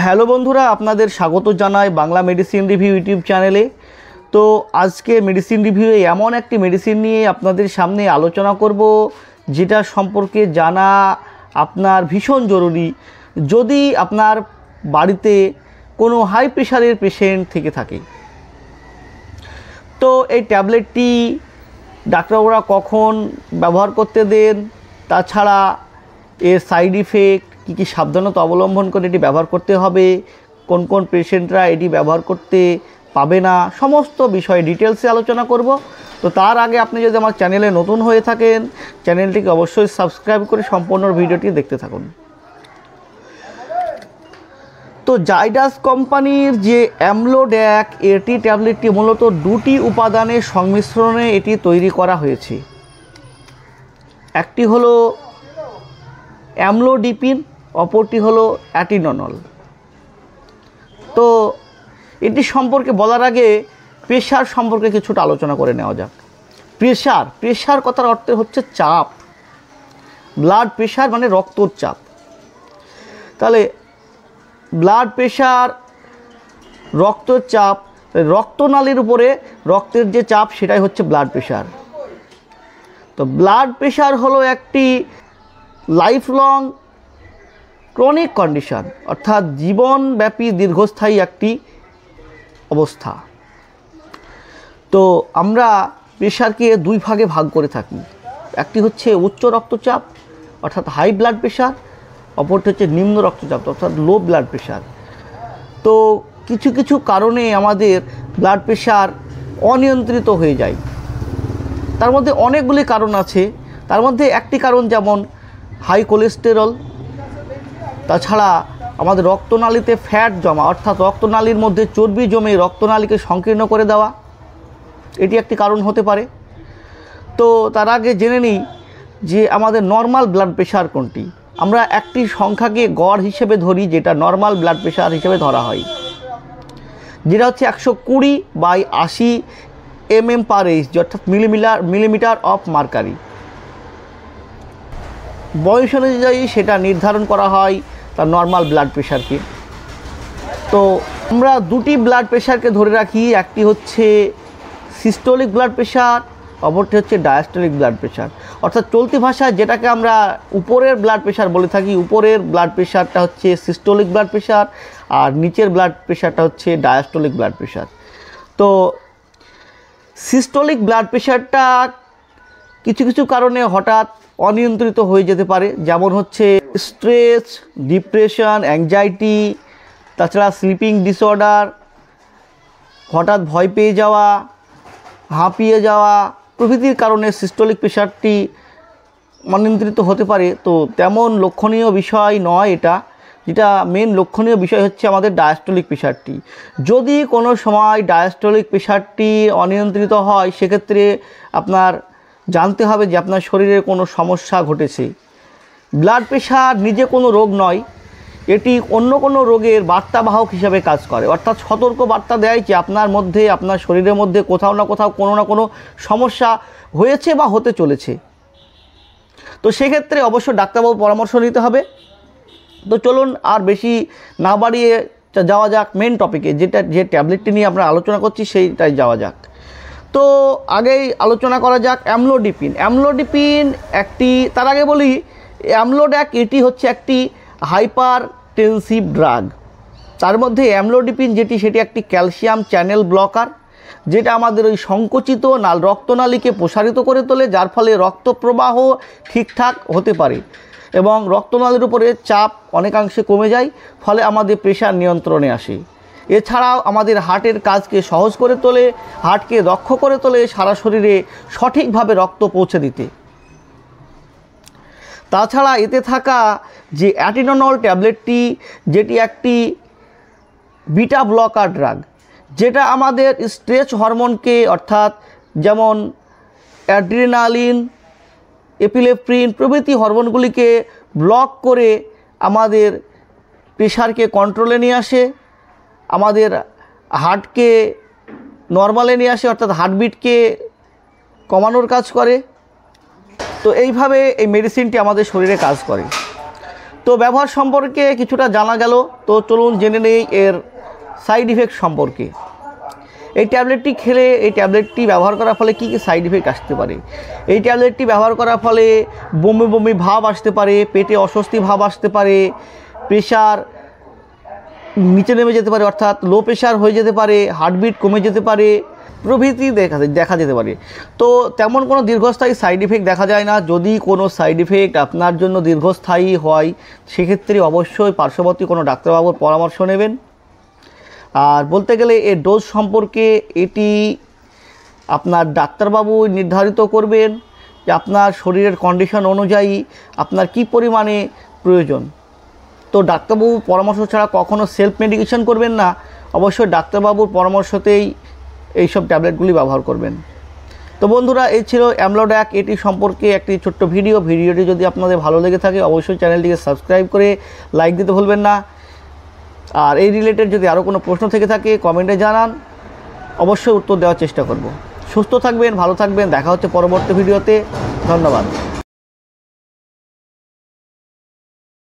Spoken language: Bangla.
হ্যালো বন্ধুরা আপনাদের স্বাগত জানাই বাংলা মেডিসিন রিভিউ ইউটিউব চ্যানেলে তো আজকে মেডিসিন রিভিউয়ে এমন একটি মেডিসিন নিয়ে আপনাদের সামনে আলোচনা করব যেটা সম্পর্কে জানা আপনার ভীষণ জরুরি যদি আপনার বাড়িতে কোনো হাই প্রেশারের পেশেন্ট থেকে থাকে তো এই ট্যাবলেটটি ডাক্তারবাবুরা কখন ব্যবহার করতে দেন তাছাড়া এর সাইড ইফেক্ট কী কী সাবধানতা অবলম্বন করে এটি ব্যবহার করতে হবে কোন কোন পেশেন্টরা এটি ব্যবহার করতে পাবে না সমস্ত বিষয়ে ডিটেলসে আলোচনা করব তো তার আগে আপনি যদি আমার চ্যানেলে নতুন হয়ে থাকেন চ্যানেলটিকে অবশ্যই সাবস্ক্রাইব করে সম্পূর্ণ ভিডিওটি দেখতে থাকুন তো জাইডাস কোম্পানির যে অ্যামলোড্যাক এটি ট্যাবলেটটি মূলত দুটি উপাদানের সংমিশ্রণে এটি তৈরি করা হয়েছে একটি হলো অ্যামলোডিপিন অপরটি হলো অ্যাটিননল তো এটি সম্পর্কে বলার আগে প্রেশার সম্পর্কে কিছুটা আলোচনা করে নেওয়া যাক প্রেশার প্রেশার কথার অর্থ হচ্ছে চাপ ব্লাড প্রেশার মানে রক্তর চাপ তাহলে ব্লাড প্রেশার রক্তর চাপ রক্তনালীর উপরে রক্তের যে চাপ সেটাই হচ্ছে ব্লাড প্রেশার তো ব্লাড প্রেশার হলো একটি লাইফ লং ক্রনিক কন্ডিশন অর্থাৎ জীবনব্যাপী দীর্ঘস্থায়ী একটি অবস্থা তো আমরা প্রেশারকে দুই ভাগে ভাগ করে থাকি একটি হচ্ছে উচ্চ রক্তচাপ অর্থাৎ হাই ব্লাড প্রেশার অপরটি হচ্ছে নিম্ন রক্তচাপ অর্থাৎ লো ব্লাড প্রেশার তো কিছু কিছু কারণে আমাদের ব্লাড প্রেশার অনিয়ন্ত্রিত হয়ে যায় তার মধ্যে অনেকগুলি কারণ আছে তার মধ্যে একটি কারণ যেমন হাই কোলেস্টেরল তাছাড়া আমাদের রক্তনালীতে ফ্যাট জমা অর্থাৎ রক্তনালীর মধ্যে চর্বি জমে রক্তনালীকে সংকীর্ণ করে দেওয়া এটি একটি কারণ হতে পারে তো তার আগে জেনে নিই যে আমাদের নর্মাল ব্লাড প্রেশার কোনটি আমরা একটি সংখ্যাকে গড় হিসেবে ধরি যেটা নর্মাল ব্লাড প্রেশার হিসেবে ধরা হয় যেটা হচ্ছে একশো কুড়ি বাই আশি এম এম পার এইচ অর্থাৎ মিলিমিটার মিলিমিটার অফ মার্কারি বয়স অনুযায়ী সেটা নির্ধারণ করা হয় তার নর্মাল ব্লাড প্রেশারকে তো আমরা দুটি ব্লাড প্রেশারকে ধরে রাখি একটি হচ্ছে সিস্টোলিক ব্লাড প্রেশার অপরটি হচ্ছে ডায়াস্টোলিক ব্লাড প্রেশার অর্থাৎ চলতি ভাষায় যেটাকে আমরা উপরের ব্লাড প্রেশার বলে থাকি উপরের ব্লাড প্রেশারটা হচ্ছে সিস্টোলিক ব্লাড প্রেশার আর নিচের ব্লাড প্রেশারটা হচ্ছে ডায়াস্টোলিক ব্লাড প্রেশার তো সিস্টোলিক ব্লাড প্রেশারটা কিছু কিছু কারণে হঠাৎ অনিয়ন্ত্রিত হয়ে যেতে পারে যেমন হচ্ছে স্ট্রেস ডিপ্রেশন অ্যাংজাইটি তাছাড়া স্লিপিং ডিসঅর্ডার হঠাৎ ভয় পেয়ে যাওয়া হাঁপিয়ে যাওয়া প্রভৃতির কারণে সিস্টোলিক প্রেশারটি অনিয়ন্ত্রিত হতে পারে তো তেমন লক্ষণীয় বিষয় নয় এটা যেটা মেন লক্ষণীয় বিষয় হচ্ছে আমাদের ডায়াস্টোলিক প্রেশারটি যদি কোনো সময় ডায়াস্টোলিক প্রেশারটি অনিয়ন্ত্রিত হয় সেক্ষেত্রে আপনার জানতে হবে যে আপনার শরীরে কোনো সমস্যা ঘটেছে ব্লাড প্রেশার নিজে কোনো রোগ নয় এটি অন্য কোনো রোগের বার্তাবাহক হিসাবে কাজ করে অর্থাৎ সতর্ক বার্তা দেয় যে আপনার মধ্যে আপনার শরীরের মধ্যে কোথাও না কোথাও কোনো না কোনো সমস্যা হয়েছে বা হতে চলেছে তো সেক্ষেত্রে অবশ্য ডাক্তারবাবুর পরামর্শ নিতে হবে তো চলুন আর বেশি না বাড়িয়ে যাওয়া যাক মেন টপিকে যেটা যে ট্যাবলেটটি নিয়ে আমরা আলোচনা করছি সেইটাই যাওয়া যাক তো আগেই আলোচনা করা যাক অ্যামলোডিপিন অ্যামলোডিপিন একটি তার আগে বলি অ্যামলোড্যাক এটি হচ্ছে একটি হাইপার টেন্সিভ ড্রাগ তার মধ্যে অ্যামলোডিপিন যেটি সেটি একটি ক্যালসিয়াম চ্যানেল ব্লকার যেটা আমাদের ওই সংকুচিত নাল রক্তনালীকে প্রসারিত করে তোলে যার ফলে রক্ত প্রবাহ ঠিকঠাক হতে পারে এবং রক্তনালীর উপরে চাপ অনেকাংশে কমে যায় ফলে আমাদের প্রেশার নিয়ন্ত্রণে আসে এছাড়াও আমাদের হার্টের কাজকে সহজ করে তোলে হার্টকে রক্ষ করে তোলে সারা শরীরে সঠিকভাবে রক্ত পৌঁছে দিতে তাছাড়া এতে থাকা যে অ্যাটিনোনল ট্যাবলেটটি যেটি একটি বিটা ব্লকার ড্রাগ যেটা আমাদের স্ট্রেচ হরমোনকে অর্থাৎ যেমন অ্যাড্রিনালিন এপিলেপ্রিন প্রভৃতি হরমোনগুলিকে ব্লক করে আমাদের প্রেশারকে কন্ট্রোলে নিয়ে আসে আমাদের হার্টকে নর্মালে নিয়ে আসে অর্থাৎ হার্টবিটকে কমানোর কাজ করে তো এইভাবে এই মেডিসিনটি আমাদের শরীরে কাজ করে তো ব্যবহার সম্পর্কে কিছুটা জানা গেল তো চলুন জেনে নেই এর সাইড ইফেক্ট সম্পর্কে এই ট্যাবলেটটি খেলে এই ট্যাবলেটটি ব্যবহার করার ফলে কী কী সাইড ইফেক্ট আসতে পারে এই ট্যাবলেটটি ব্যবহার করার ফলে বমি বমি ভাব আসতে পারে পেটে অস্বস্তি ভাব আসতে পারে প্রেশার নিচে নেমে যেতে পারে অর্থাৎ লো প্রেশার হয়ে যেতে পারে হার্টবিট কমে যেতে পারে প্রভৃতি দেখা দেখা যেতে পারে তো তেমন কোনো দীর্ঘস্থায়ী সাইড ইফেক্ট দেখা যায় না যদি কোনো সাইড ইফেক্ট আপনার জন্য দীর্ঘস্থায়ী হয় সেক্ষেত্রে অবশ্যই পার্শ্ববর্তী কোনো ডাক্তারবাবুর পরামর্শ নেবেন আর বলতে গেলে এ ডোজ সম্পর্কে এটি আপনার ডাক্তারবাবু নির্ধারিত করবেন যে আপনার শরীরের কন্ডিশন অনুযায়ী আপনার কি পরিমাণে প্রয়োজন তো ডাক্তারবাবুর পরামর্শ ছাড়া কখনও সেলফ মেডিকেশন করবেন না অবশ্যই ডাক্তারবাবুর পরামর্শতেই এইসব ট্যাবলেটগুলি ব্যবহার করবেন তো বন্ধুরা এই ছিল অ্যামলোড্যাক এটি সম্পর্কে একটি ছোট্ট ভিডিও ভিডিওটি যদি আপনাদের ভালো লেগে থাকে অবশ্যই চ্যানেলটিকে সাবস্ক্রাইব করে লাইক দিতে ভুলবেন না আর এই রিলেটেড যদি আরও কোনো প্রশ্ন থেকে থাকে কমেন্টে জানান অবশ্যই উত্তর দেওয়ার চেষ্টা করব সুস্থ থাকবেন ভালো থাকবেন দেখা হচ্ছে পরবর্তী ভিডিওতে ধন্যবাদ